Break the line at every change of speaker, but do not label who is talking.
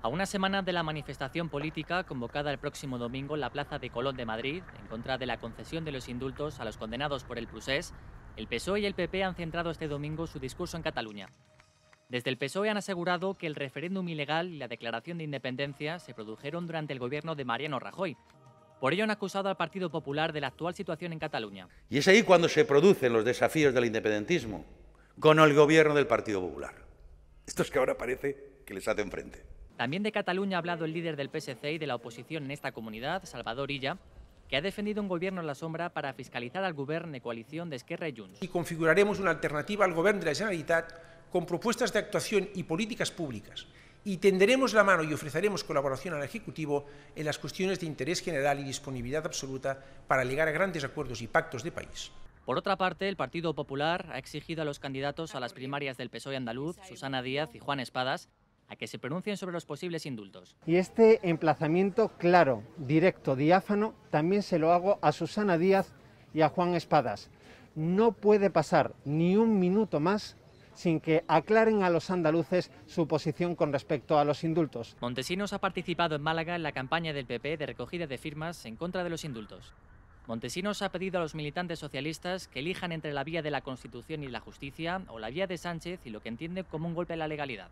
A una semana de la manifestación política convocada el próximo domingo en la Plaza de Colón de Madrid, en contra de la concesión de los indultos a los condenados por el Prusés, el PSOE y el PP han centrado este domingo su discurso en Cataluña. Desde el PSOE han asegurado que el referéndum ilegal y la declaración de independencia se produjeron durante el gobierno de Mariano Rajoy. Por ello han acusado al Partido Popular de la actual situación en Cataluña.
Y es ahí cuando se producen los desafíos del independentismo, con el gobierno del Partido Popular. Esto es que ahora parece que les hacen frente.
También de Cataluña ha hablado el líder del PSC y de la oposición en esta comunidad, Salvador Illa, que ha defendido un gobierno en la sombra para fiscalizar al gobierno de de Esquerra y Junts.
Y configuraremos una alternativa al gobierno de la Generalitat con propuestas de actuación y políticas públicas y tenderemos la mano y ofreceremos colaboración al Ejecutivo en las cuestiones de interés general y disponibilidad absoluta para llegar a grandes acuerdos y pactos de país.
Por otra parte, el Partido Popular ha exigido a los candidatos a las primarias del PSOE andaluz, Susana Díaz y Juan Espadas, a que se pronuncien sobre los posibles indultos.
Y este emplazamiento claro, directo, diáfano, también se lo hago a Susana Díaz y a Juan Espadas. No puede pasar ni un minuto más sin que aclaren a los andaluces su posición con respecto a los indultos.
Montesinos ha participado en Málaga en la campaña del PP de recogida de firmas en contra de los indultos. Montesinos ha pedido a los militantes socialistas que elijan entre la vía de la Constitución y la justicia o la vía de Sánchez y lo que entiende como un golpe a la legalidad.